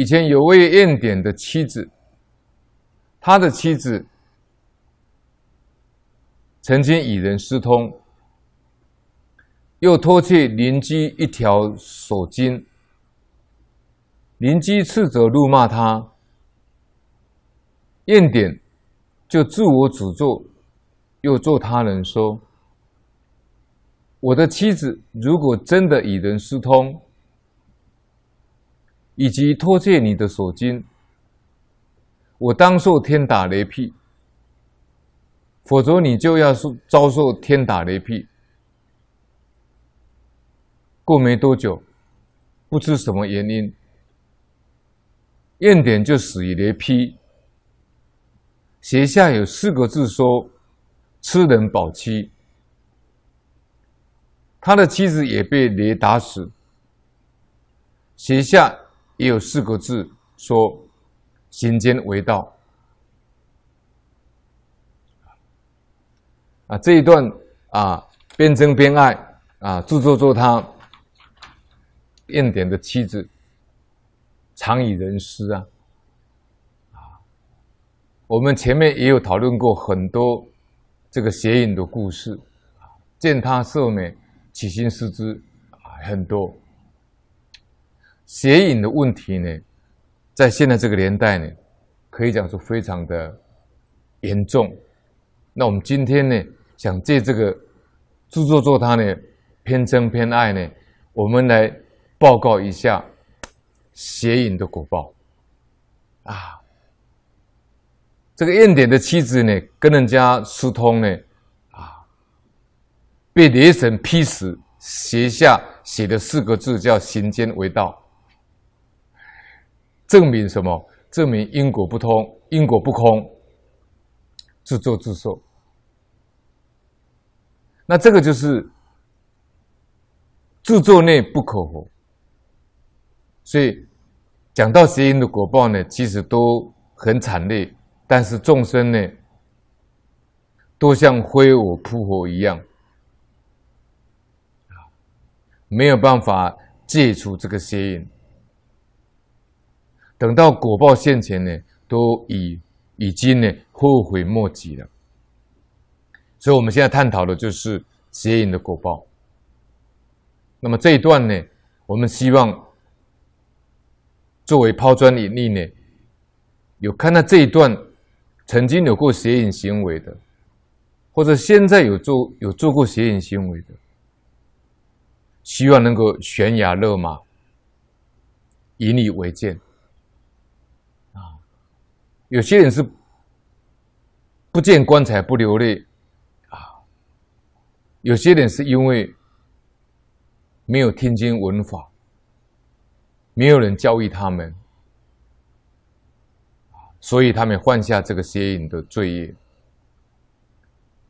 以前有位晏典的妻子，他的妻子曾经与人私通，又偷窃邻居一条锁金，邻居斥责怒骂他，晏典就自我诅咒，又咒他人说：“我的妻子如果真的与人私通。”以及拖欠你的所金，我当受天打雷劈，否则你就要受遭受天打雷劈。过没多久，不知什么原因，晏典就死于雷劈。写下有四个字说：“吃人饱妻”，他的妻子也被雷打死。写下。也有四个字说：“行间为道。”啊，这一段啊，边争边爱啊，自作作他燕点的妻子，常以人师啊。啊，我们前面也有讨论过很多这个邪淫的故事见他色美，起心思之啊，很多。邪淫的问题呢，在现在这个年代呢，可以讲说非常的严重。那我们今天呢，想借这个著作作它呢，偏真偏爱呢，我们来报告一下邪淫的果报。啊，这个晏典的妻子呢，跟人家私通呢，啊，被雷神劈死，写下写的四个字叫“行奸为道”。证明什么？证明因果不通，因果不空，自作自受。那这个就是自作孽不可活。所以讲到邪淫的果报呢，其实都很惨烈，但是众生呢，都像挥舞扑火一样啊，没有办法戒除这个邪淫。等到果报现前呢，都已已经呢后悔莫及了。所以，我们现在探讨的就是邪淫的果报。那么这一段呢，我们希望作为抛砖引玉呢，有看到这一段曾经有过邪淫行为的，或者现在有做有做过邪淫行为的，希望能够悬崖勒马，引以为戒。有些人是不见棺材不流泪啊，有些人是因为没有听经闻法，没有人教育他们所以他们犯下这个邪淫的罪业。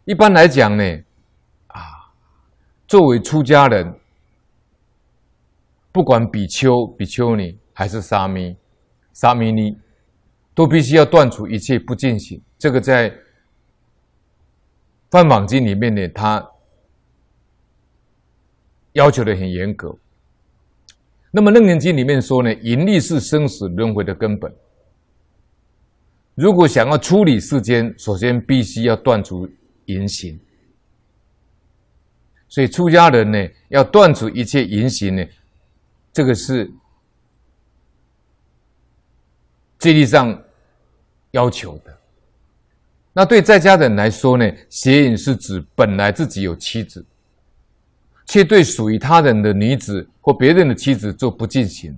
一般来讲呢，啊，作为出家人，不管比丘、比丘尼还是沙弥、沙弥尼。都必须要断除一切不进行，这个在《范网经》里面呢，它要求的很严格。那么《楞严经》里面说呢，淫力是生死轮回的根本。如果想要处理世间，首先必须要断除淫行。所以出家人呢，要断除一切淫行呢，这个是戒律上。要求的，那对在家的人来说呢？邪淫是指本来自己有妻子，却对属于他人的女子或别人的妻子做不进行。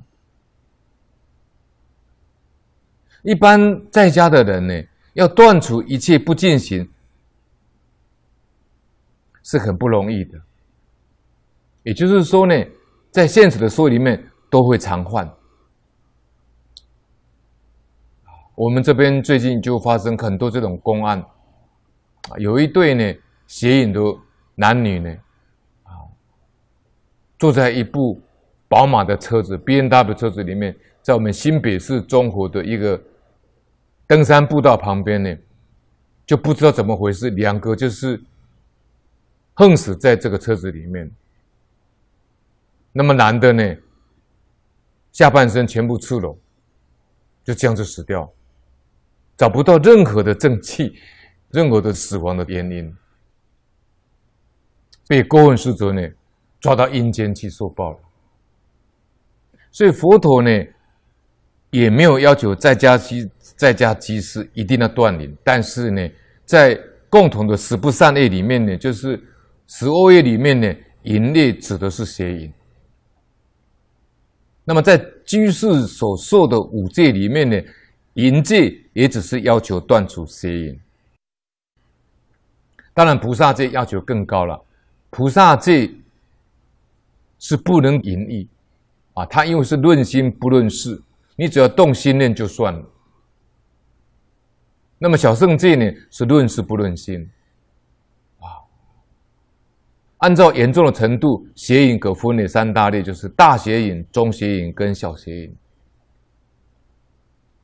一般在家的人呢，要断除一切不进行，是很不容易的。也就是说呢，在现实的说里面，都会常犯。我们这边最近就发生很多这种公案，啊，有一对呢，邪淫的男女呢，啊，坐在一部宝马的车子，B N W 车子里面，在我们新北市中湖的一个登山步道旁边呢，就不知道怎么回事，两个就是横死在这个车子里面。那么男的呢，下半身全部赤裸，就这样子死掉。找不到任何的正气，任何的死亡的原因，被过问世俗呢，抓到阴间去受报了。所以佛陀呢，也没有要求在家居在家居士一定要断灵，但是呢，在共同的十不善业里面呢，就是十二业里面呢，淫业指的是邪淫。那么在居士所受的五戒里面呢？淫戒也只是要求断除邪淫，当然菩萨戒要求更高了。菩萨戒是不能淫逸啊，他因为是论心不论事，你只要动心念就算了。那么小圣戒呢，是论事不论心啊。按照严重的程度，邪淫可分为三大类，就是大邪淫、中邪淫跟小邪淫。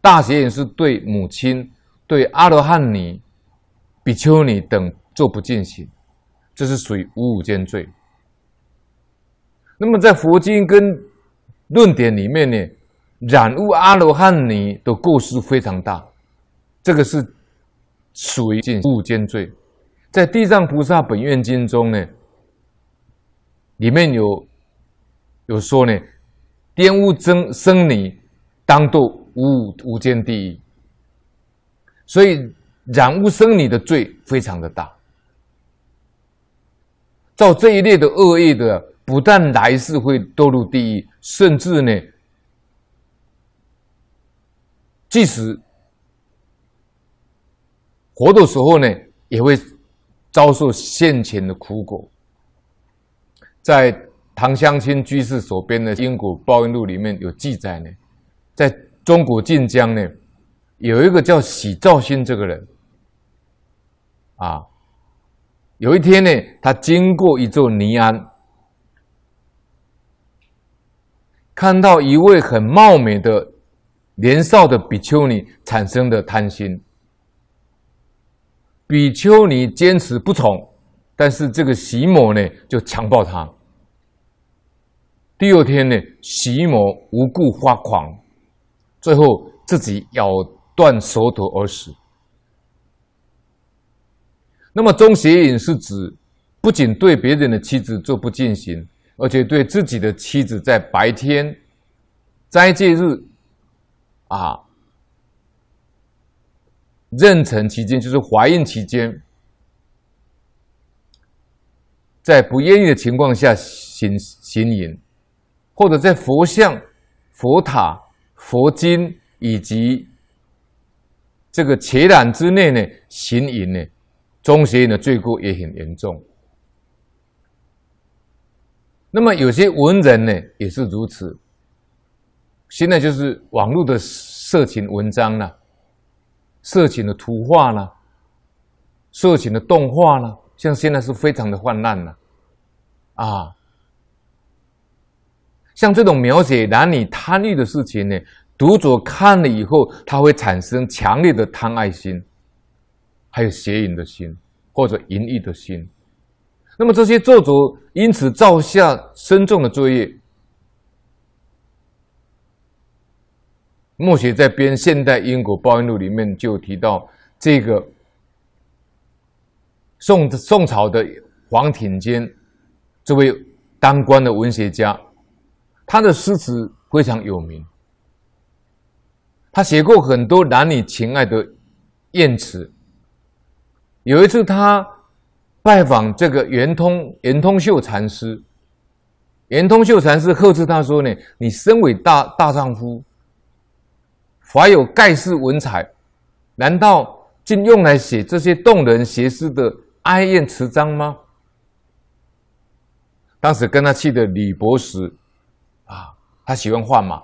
大邪也是对母亲、对阿罗汉尼、比丘尼等做不敬行，这是属于五五间罪。那么在佛经跟论点里面呢，染污阿罗汉尼的过失非常大，这个是属于五五间罪。在《地藏菩萨本愿经》中呢，里面有有说呢，玷污真僧尼当度。无无间地狱，所以染污生你的罪非常的大。造这一类的恶业的，不但来世会堕入地狱，甚至呢，即使活的时候呢，也会遭受现前的苦果。在唐香清居士所编的《因果报应录》里面有记载呢，在。中国晋江呢，有一个叫许昭新这个人，啊，有一天呢，他经过一座尼庵，看到一位很貌美的年少的比丘尼，产生的贪心。比丘尼坚持不从，但是这个席某呢，就强暴他。第二天呢，席某无故发狂。最后自己咬断舌头而死。那么中邪淫是指，不仅对别人的妻子做不进行，而且对自己的妻子在白天斋戒日啊，妊娠期间，就是怀孕期间，在不愿意的情况下行行淫，或者在佛像、佛塔。佛经以及这个伽览之内呢，行淫呢，中邪淫的罪过也很严重。那么有些文人呢，也是如此。现在就是网络的色情文章啊，色情的图画了，色情的动画了，像现在是非常的泛滥了啊。像这种描写男女贪欲的事情呢，读者看了以后，他会产生强烈的贪爱心，还有邪淫的心，或者淫欲的心。那么这些作者因此造下深重的罪业。默写在编《现代因果报应录》里面就提到，这个宋宋朝的黄庭坚，作为当官的文学家。他的诗词非常有名，他写过很多男女情爱的艳词。有一次，他拜访这个圆通圆通秀禅师，圆通秀禅师呵斥他说：“呢，你身为大大丈夫，怀有盖世文采，难道竟用来写这些动人邪诗的哀艳词章吗？”当时跟他去的李博士。他喜欢画马，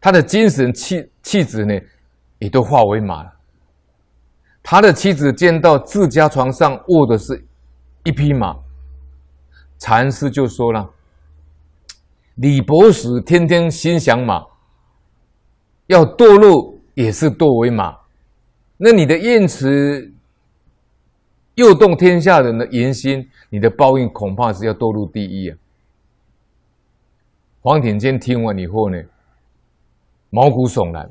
他的精神气气质呢，也都化为马。了。他的妻子见到自家床上卧的是一匹马，禅师就说了：“李博士天天心想马，要堕落也是堕为马。那你的言词又动天下人的言心，你的报应恐怕是要堕入地狱啊！”黄庭坚听完以后呢，毛骨悚然，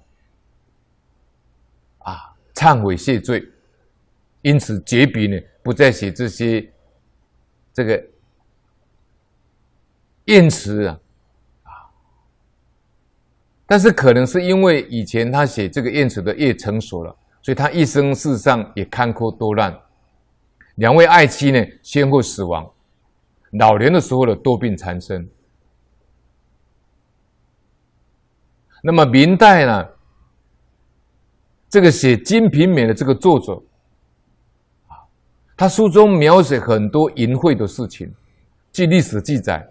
啊，忏悔谢罪，因此绝笔呢，不再写这些，这个艳词啊，啊。但是可能是因为以前他写这个艳词的越成熟了，所以他一生世上也坎坷多难，两位爱妻呢先后死亡，老年的时候呢多病缠身。那么明代呢，这个写《金瓶梅》的这个作者，啊，他书中描写很多淫秽的事情。据历史记载，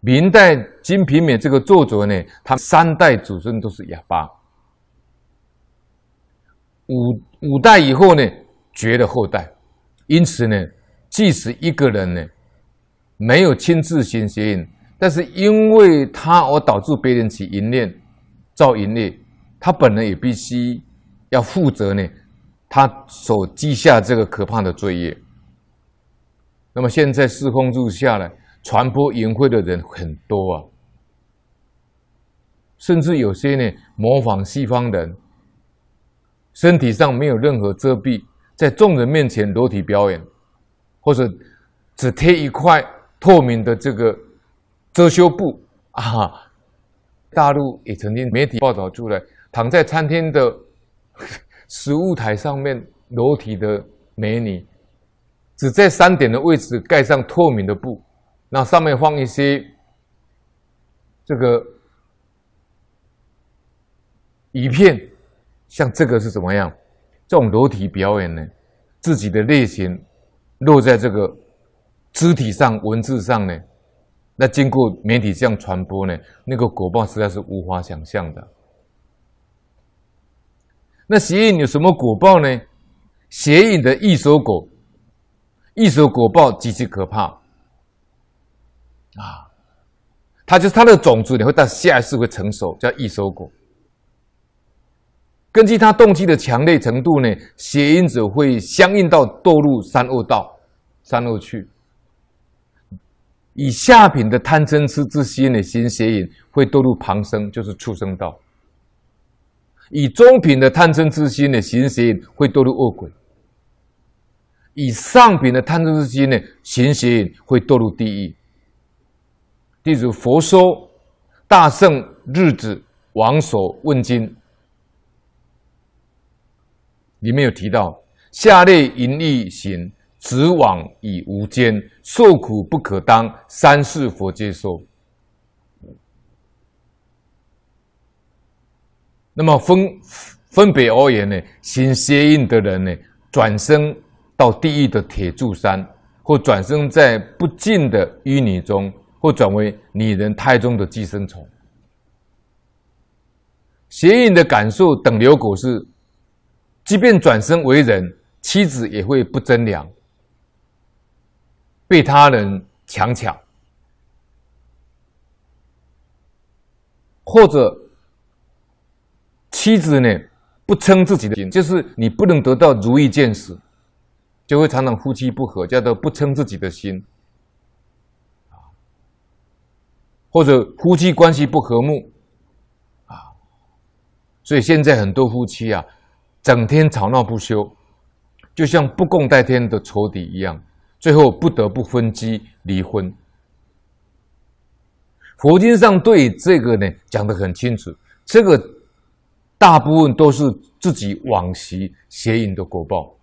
明代《金瓶梅》这个作者呢，他三代祖孙都是哑巴，五五代以后呢，绝了后代。因此呢，即使一个人呢，没有亲自行刑。但是因为他而导致别人起淫念、造淫念，他本人也必须要负责呢。他所积下这个可怕的罪业。那么现在四风日下来，传播淫秽的人很多啊，甚至有些呢模仿西方人，身体上没有任何遮蔽，在众人面前裸体表演，或者只贴一块透明的这个。遮羞布啊！大陆也曾经媒体报道出来，躺在餐厅的 食物台上面裸体的美女，只在三点的位置盖上透明的布，那上面放一些这个鱼片，像这个是怎么样？这种裸体表演呢？自己的类型落在这个肢体上、文字上呢？那经过媒体这样传播呢，那个果报实在是无法想象的。那邪淫有什么果报呢？邪淫的异手果，异手果报极其可怕啊！它就是它的种子，你会到下一次会成熟叫异手果。根据它动机的强烈程度呢，邪淫者会相应到堕入三恶道、三恶趣。以下品的贪嗔痴之心的行邪淫，会堕入旁生，就是畜生道；以中品的贪嗔痴心的行邪淫，会堕入恶鬼；以上品的贪嗔痴心的行邪淫，会堕入地狱。例如《佛说大圣日子王所问经》里面有提到下列淫欲行。直往以无间，受苦不可当。三世佛接受。那么分分别而言呢？行邪淫的人呢，转生到地狱的铁柱山，或转生在不尽的淤泥中，或转为女人胎中的寄生虫。邪淫的感受，等流果是，即便转生为人，妻子也会不增良。被他人强抢，或者妻子呢不称自己的心，就是你不能得到如意见事，就会常常夫妻不和，叫做不称自己的心，啊，或者夫妻关系不和睦，啊，所以现在很多夫妻啊整天吵闹不休，就像不共戴天的仇敌一样。最后不得不分居离婚。佛经上对这个呢讲的很清楚，这个大部分都是自己往昔邪淫的果报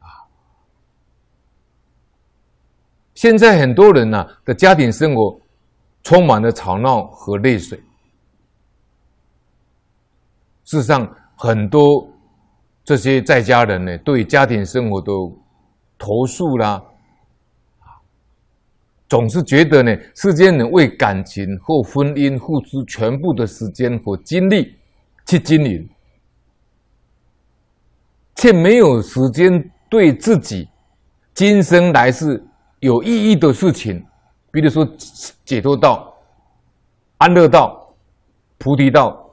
啊。现在很多人呢的家庭生活充满了吵闹和泪水，事实上很多这些在家人呢对家庭生活都。投诉啦，啊，总是觉得呢，世间人为感情或婚姻付出全部的时间和精力去经营，却没有时间对自己今生来世有意义的事情，比如说解脱道、安乐道、菩提道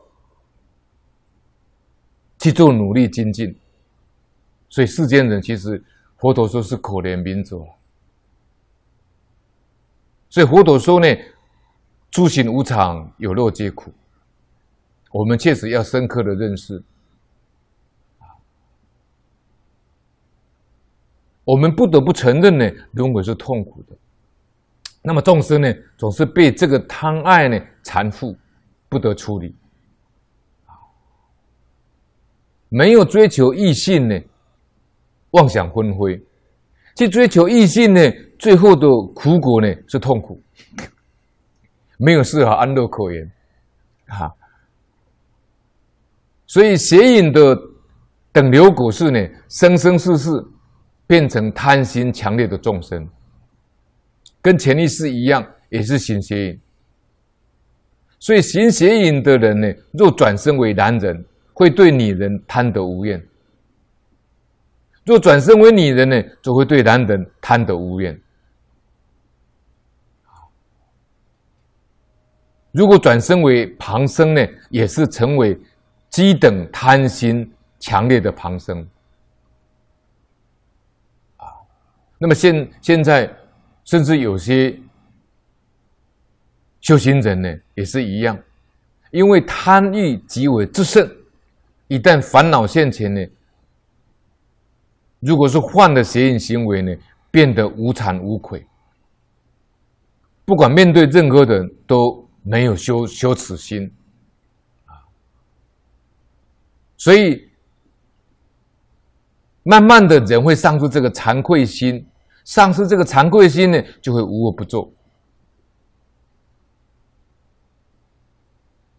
去做努力精进，所以世间人其实。佛陀说：“是可怜民族啊！”所以佛陀说呢，“诸行无常，有漏皆苦。”我们确实要深刻的认识。我们不得不承认呢，轮回是痛苦的。那么众生呢，总是被这个贪爱呢缠缚，不得处理。没有追求异性呢。妄想纷飞，去追求异性呢？最后的苦果呢是痛苦，没有丝毫安乐可言啊！所以邪淫的等流果是呢，生生世世变成贪心强烈的众生，跟潜意识一样，也是行邪淫。所以行邪淫的人呢，若转生为男人，会对女人贪得无厌。若转身为女人呢，就会对男人贪得无厌；如果转身为旁生呢，也是成为低等贪心强烈的旁生。啊，那么现现在，甚至有些修行人呢，也是一样，因为贪欲极为之盛，一旦烦恼现前呢。如果是犯的邪淫行为呢，变得无惭无愧，不管面对任何人都没有羞羞耻心，啊，所以慢慢的人会丧失这个惭愧心，丧失这个惭愧心呢，就会无恶不作，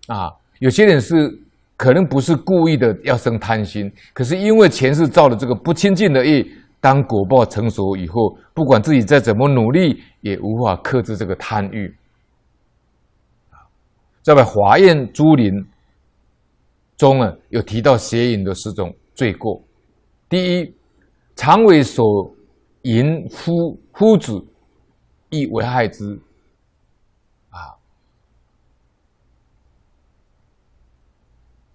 啊，有些人是。可能不是故意的要生贪心，可是因为前世造了这个不清净的业，当果报成熟以后，不管自己再怎么努力，也无法克制这个贪欲。在《华严珠林》中啊，有提到邪淫的四种罪过：第一，常为所淫夫夫子，亦为害之。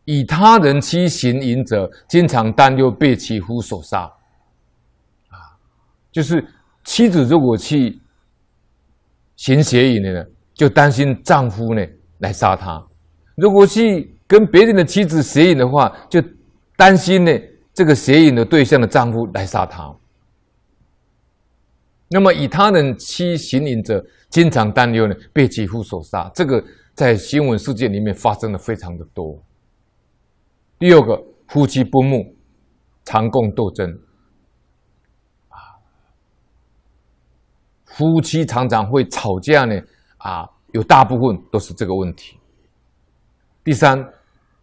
以他人妻行淫者，经常担忧被其夫所杀。啊，就是妻子如果去行邪淫的呢，就担心丈夫呢来杀她；如果去跟别人的妻子邪淫的话，就担心呢这个邪淫的对象的丈夫来杀她。那么，以他人妻行淫者，经常担忧呢被其夫所杀，这个在新闻世界里面发生的非常的多。第二个，夫妻不睦，常共斗争。啊，夫妻常常会吵架呢。啊，有大部分都是这个问题。第三，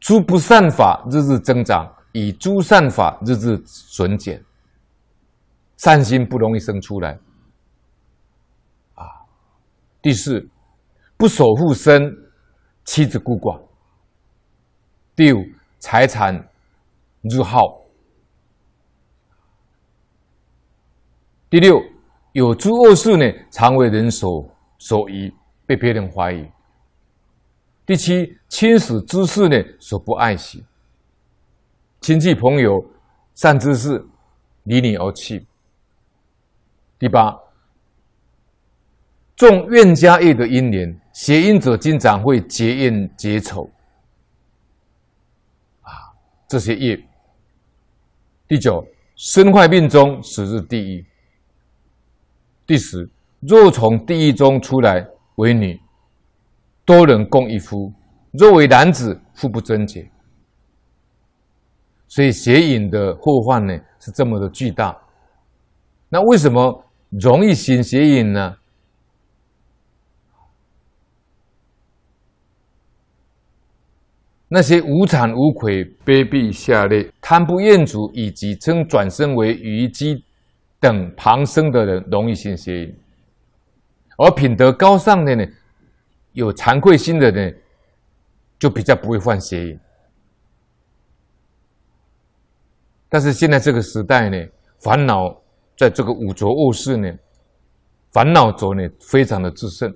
诸不善法日日增长，以诸善法日日损减，善心不容易生出来。啊，第四，不守护身，妻子孤寡。第五。财产入耗。第六，有诸恶事呢，常为人所所疑，被别人怀疑。第七，亲死之事呢，所不爱惜，亲戚朋友善之事离你而去。第八，重怨家业的因缘，邪因者经常会结怨结仇。这些业。第九，身坏病终，死是第一。第十，若从地狱中出来为女，多人共一夫；若为男子，夫不贞洁。所以邪淫的祸患呢，是这么的巨大。那为什么容易行邪淫呢？那些无惭无愧、卑鄙下劣、贪不厌足，以及称转生为虞姬等旁生的人，容易信邪淫；而品德高尚的呢，有惭愧心的呢，就比较不会犯邪淫。但是现在这个时代呢，烦恼在这个五浊恶世呢，烦恼者呢，非常的炽盛，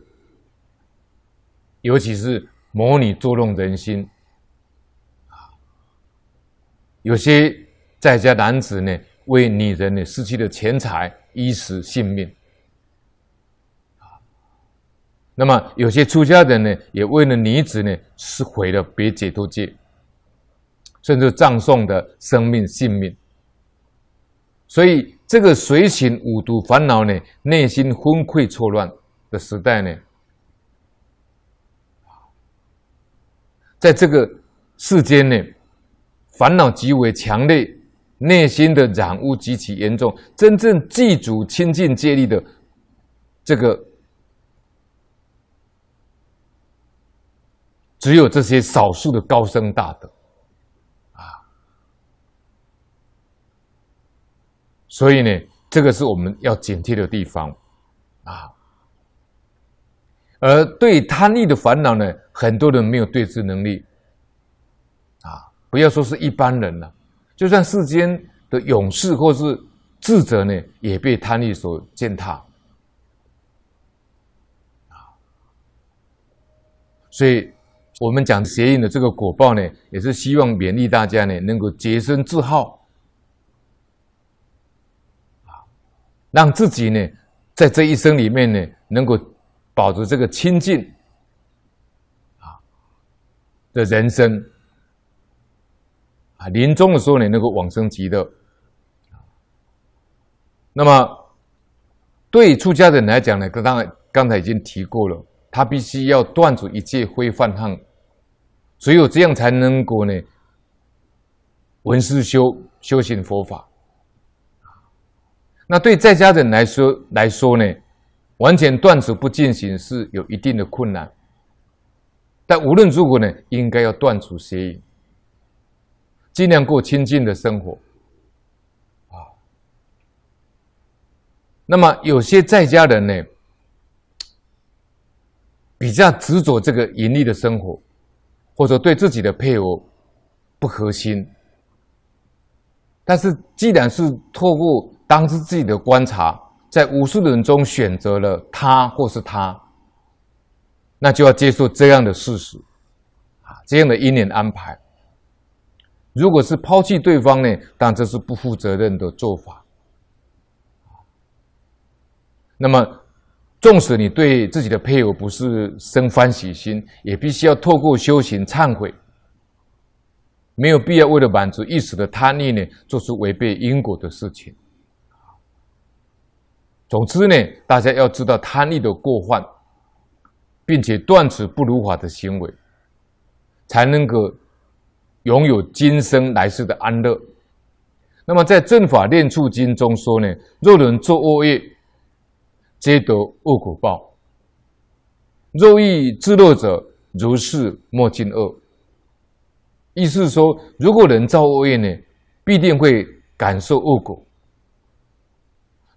尤其是魔女作弄人心。有些在家男子呢，为女人呢，失去了钱财、衣食、性命；啊，那么有些出家人呢，也为了女子呢，是毁了别解脱戒，甚至葬送的生命性命。所以，这个随行五毒烦恼呢，内心昏聩错乱的时代呢，在这个世间呢。烦恼极为强烈，内心的染污极其严重。真正祭祖亲近戒力的，这个只有这些少数的高僧大德，啊。所以呢，这个是我们要警惕的地方，啊。而对贪欲的烦恼呢，很多人没有对治能力，啊。不要说是一般人了，就算世间的勇士或是智者呢，也被贪欲所践踏。啊，所以，我们讲邪淫的这个果报呢，也是希望勉励大家呢，能够洁身自好，啊，让自己呢，在这一生里面呢，能够保持这个清净，啊，的人生。啊，临终的时候呢，能够往生极乐。那么，对出家人来讲呢，刚刚刚才已经提过了，他必须要断除一切非犯汉，只有这样才能够呢，闻思修修行佛法。那对在家人来说来说呢，完全断除不进行是有一定的困难，但无论如何呢，应该要断除邪淫。尽量过清净的生活，啊，那么有些在家人呢，比较执着这个盈利的生活，或者对自己的配偶不合心，但是既然是透过当时自己的观察，在无数的人中选择了他或是他，那就要接受这样的事实，啊，这样的因缘安排。如果是抛弃对方呢？但这是不负责任的做法。那么，纵使你对自己的配偶不是生欢喜心，也必须要透过修行忏悔。没有必要为了满足一时的贪欲呢，做出违背因果的事情。总之呢，大家要知道贪欲的过患，并且断此不如法的行为，才能够。拥有今生来世的安乐。那么，在《正法念处经》中说呢：“若人作恶业，皆得恶果报；若欲自乐者，如是莫近恶。”意思是说，如果人造恶业呢，必定会感受恶果。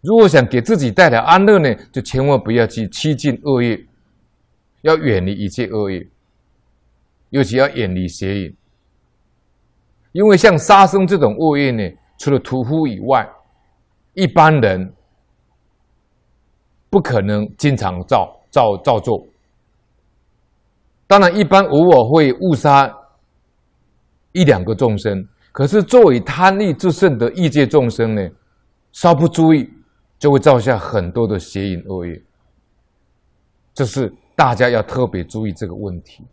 如果想给自己带来安乐呢，就千万不要去欺近恶业，要远离一切恶业，尤其要远离邪淫。因为像杀生这种恶业呢，除了屠夫以外，一般人不可能经常造造造作。当然，一般偶尔会误杀一两个众生，可是作为贪利至胜的异界众生呢，稍不注意就会造下很多的邪淫恶业，这是大家要特别注意这个问题。